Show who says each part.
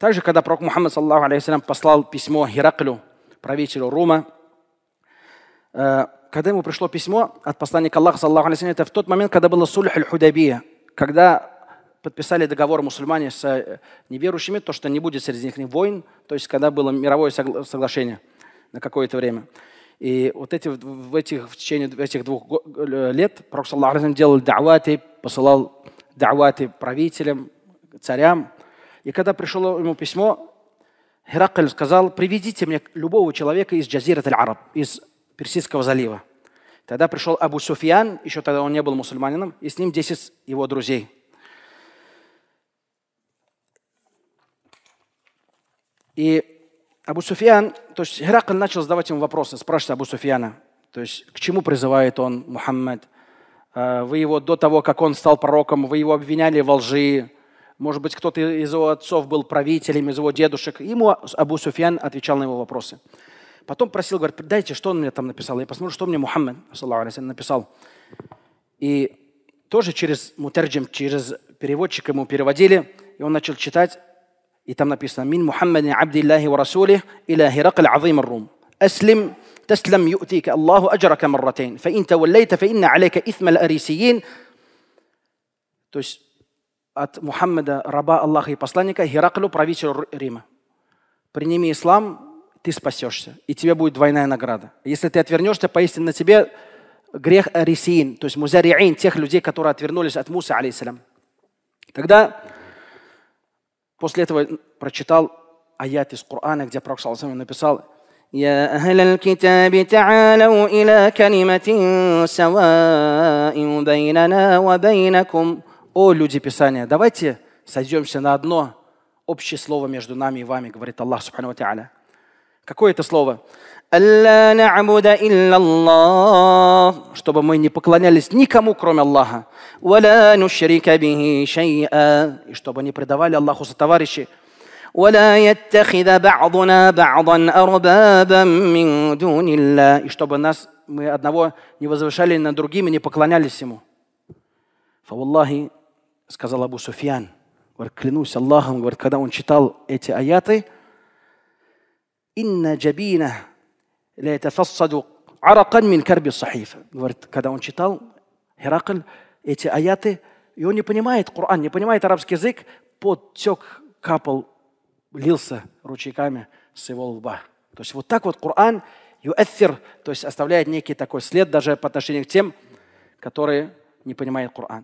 Speaker 1: Также, когда пророк Мухаммад, саллаху алейхи послал письмо Гераклю, правителю Рума, э, когда ему пришло письмо от посланника Аллаха, саллаху алейхи это в тот момент, когда было сульх аль-худабия, когда подписали договор мусульмане с э, неверующими, то, что не будет среди них войн, то есть когда было мировое согла соглашение на какое-то время. И вот эти, в, этих, в течение этих двух э, лет Пророк делал даваты, посылал даваты правителям, царям, и когда пришло ему письмо, Херакль сказал, приведите мне любого человека из Джазират аль-Араб, из Персидского залива. Тогда пришел Абу Суфьян, еще тогда он не был мусульманином, и с ним 10 его друзей. И Абу Суфьян, то есть Херакль начал задавать ему вопросы, спрашивать Абу Суфьяна, то есть к чему призывает он Мухаммад, э, вы его до того, как он стал пророком, вы его обвиняли во лжи, может быть, кто-то из его отцов был правителем, из его дедушек. Ему Абу Суфьян отвечал на его вопросы. Потом просил, говорит, дайте, что он мне там написал. Я посмотрю, что мне Мухаммед وسلم, написал. И тоже через мутерджим, через переводчик ему переводили, и он начал читать, и там написано «Мин Мухаммадин Абдиллахи ва Расулих иля Хиракль Азим Рум. Аслим таслам ю'тика Аллаху аджрака марратейн. Фа инта валлейта фа инна алейка арисиин». То есть от Мухаммеда, раба Аллаха и посланника, Гераклю, правителю Рима. Приними ислам, ты спасешься, и тебе будет двойная награда. Если ты отвернешься, поистине на тебе грех арисиин, то есть музариин, тех людей, которые отвернулись от Муса, алейсалям. Тогда после этого прочитал аят из Корана, где Пророк Саласам написал, يا أهل الكتاب تعالوا إلى كلمة سواء بيننا وبينكم о, люди Писания, давайте сойдемся на одно общее слово между нами и вами, говорит Аллах Субхану Та'аля. Какое это слово? Чтобы мы не поклонялись никому, кроме Аллаха. И чтобы не предавали Аллаху за товарищей. и чтобы нас мы одного не возвышали над другими, не поклонялись ему. فوالله сказал Абу Суфьян, говорит, клянусь Аллахом, говорит, когда он читал эти аяты, «Инна джабина ля тафассаду аракан мин карби сахиф». Говорит, когда он читал, Херакль, эти аяты, и он не понимает Коран, не понимает арабский язык, подтек капал, лился ручейками с его лба. То есть вот так вот Коран юэффир, то есть оставляет некий такой след даже по отношению к тем, которые не понимают Коран.